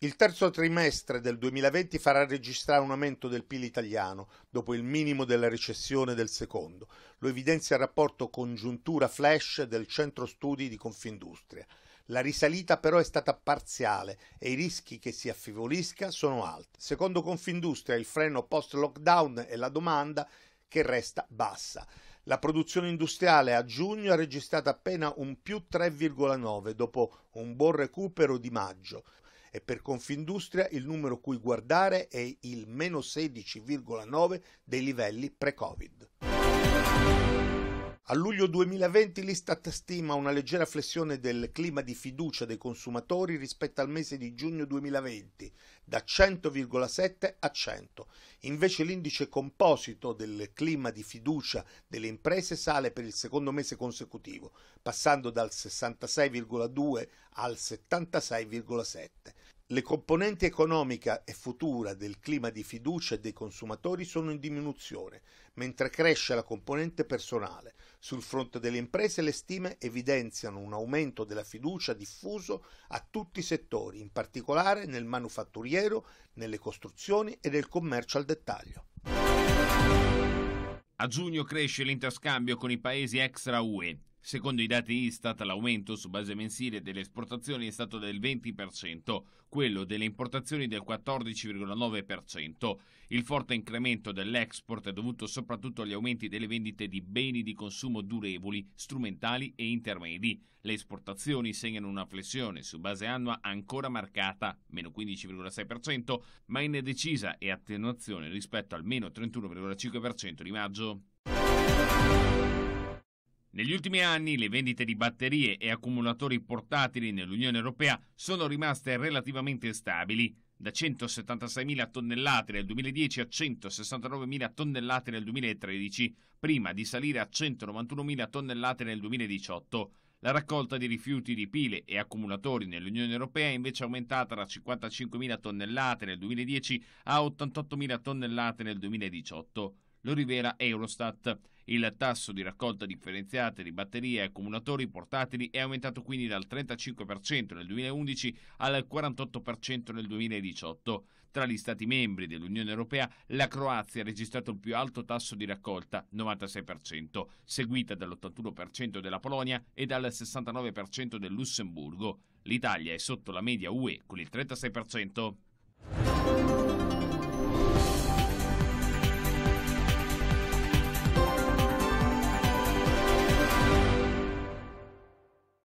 Il terzo trimestre del 2020 farà registrare un aumento del PIL italiano, dopo il minimo della recessione del secondo. Lo evidenzia il rapporto congiuntura flash del centro studi di Confindustria. La risalita però è stata parziale e i rischi che si affievolisca sono alti. Secondo Confindustria il freno post-lockdown è la domanda che resta bassa. La produzione industriale a giugno ha registrato appena un più 3,9 dopo un buon recupero di maggio e per Confindustria il numero cui guardare è il meno 16,9 dei livelli pre-Covid. A luglio 2020 l'Istat stima una leggera flessione del clima di fiducia dei consumatori rispetto al mese di giugno 2020, da 100,7 a 100. Invece l'indice composito del clima di fiducia delle imprese sale per il secondo mese consecutivo, passando dal 66,2 al 76,7. Le componenti economica e futura del clima di fiducia dei consumatori sono in diminuzione, mentre cresce la componente personale. Sul fronte delle imprese le stime evidenziano un aumento della fiducia diffuso a tutti i settori, in particolare nel manufatturiero, nelle costruzioni e nel commercio al dettaglio. A giugno cresce l'interscambio con i paesi extra UE. Secondo i dati Istat, l'aumento su base mensile delle esportazioni è stato del 20%, quello delle importazioni del 14,9%. Il forte incremento dell'export è dovuto soprattutto agli aumenti delle vendite di beni di consumo durevoli, strumentali e intermedi. Le esportazioni segnano una flessione su base annua ancora marcata, meno 15,6%, ma in decisa e attenuazione rispetto al meno 31,5% di maggio. Negli ultimi anni le vendite di batterie e accumulatori portatili nell'Unione Europea sono rimaste relativamente stabili, da 176.000 tonnellate nel 2010 a 169.000 tonnellate nel 2013, prima di salire a 191.000 tonnellate nel 2018. La raccolta di rifiuti di pile e accumulatori nell'Unione Europea è invece aumentata da 55.000 tonnellate nel 2010 a 88.000 tonnellate nel 2018 lo rivela Eurostat. Il tasso di raccolta differenziata di batterie e accumulatori portatili è aumentato quindi dal 35% nel 2011 al 48% nel 2018. Tra gli Stati membri dell'Unione Europea, la Croazia ha registrato il più alto tasso di raccolta, 96%, seguita dall'81% della Polonia e dal 69% del Lussemburgo. L'Italia è sotto la media UE con il 36%.